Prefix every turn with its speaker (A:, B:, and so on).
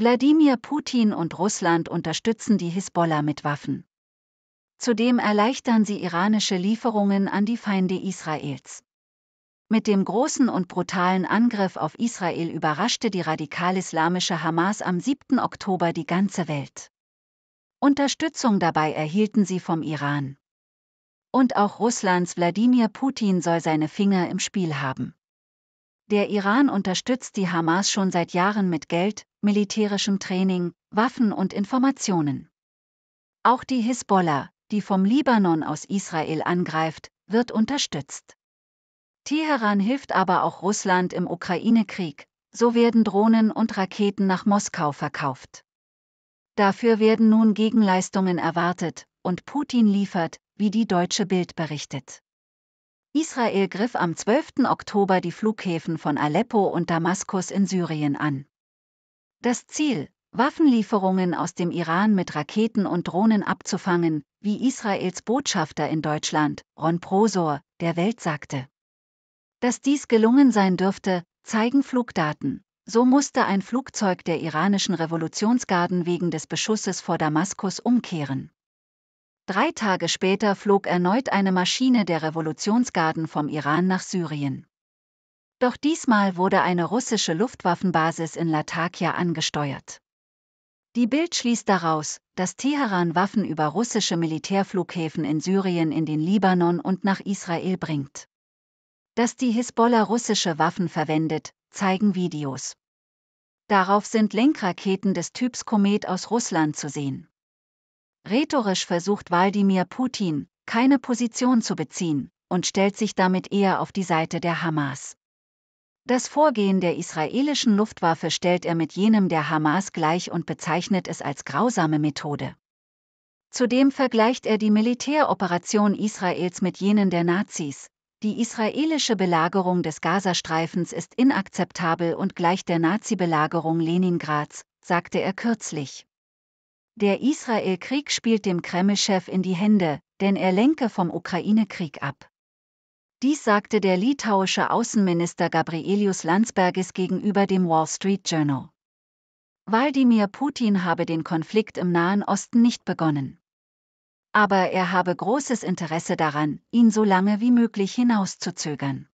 A: Wladimir Putin und Russland unterstützen die Hisbollah mit Waffen. Zudem erleichtern sie iranische Lieferungen an die Feinde Israels. Mit dem großen und brutalen Angriff auf Israel überraschte die radikal-islamische Hamas am 7. Oktober die ganze Welt. Unterstützung dabei erhielten sie vom Iran. Und auch Russlands Wladimir Putin soll seine Finger im Spiel haben. Der Iran unterstützt die Hamas schon seit Jahren mit Geld, militärischem Training, Waffen und Informationen. Auch die Hisbollah, die vom Libanon aus Israel angreift, wird unterstützt. Teheran hilft aber auch Russland im Ukraine-Krieg, so werden Drohnen und Raketen nach Moskau verkauft. Dafür werden nun Gegenleistungen erwartet, und Putin liefert, wie die deutsche Bild berichtet. Israel griff am 12. Oktober die Flughäfen von Aleppo und Damaskus in Syrien an. Das Ziel, Waffenlieferungen aus dem Iran mit Raketen und Drohnen abzufangen, wie Israels Botschafter in Deutschland, Ron Prosor, der Welt sagte. Dass dies gelungen sein dürfte, zeigen Flugdaten. So musste ein Flugzeug der iranischen Revolutionsgarden wegen des Beschusses vor Damaskus umkehren. Drei Tage später flog erneut eine Maschine der Revolutionsgarden vom Iran nach Syrien. Doch diesmal wurde eine russische Luftwaffenbasis in Latakia angesteuert. Die Bild schließt daraus, dass Teheran Waffen über russische Militärflughäfen in Syrien in den Libanon und nach Israel bringt. Dass die Hisbollah russische Waffen verwendet, zeigen Videos. Darauf sind Lenkraketen des Typs Komet aus Russland zu sehen. Rhetorisch versucht Wladimir Putin, keine Position zu beziehen und stellt sich damit eher auf die Seite der Hamas. Das Vorgehen der israelischen Luftwaffe stellt er mit jenem der Hamas gleich und bezeichnet es als grausame Methode. Zudem vergleicht er die Militäroperation Israels mit jenen der Nazis. Die israelische Belagerung des Gazastreifens ist inakzeptabel und gleich der Nazi-Belagerung Leningrads, sagte er kürzlich. Der Israel-Krieg spielt dem Kreml-Chef in die Hände, denn er lenke vom Ukraine-Krieg ab. Dies sagte der litauische Außenminister Gabrielius Landsbergis gegenüber dem Wall Street Journal. Wladimir Putin habe den Konflikt im Nahen Osten nicht begonnen. Aber er habe großes Interesse daran, ihn so lange wie möglich hinauszuzögern.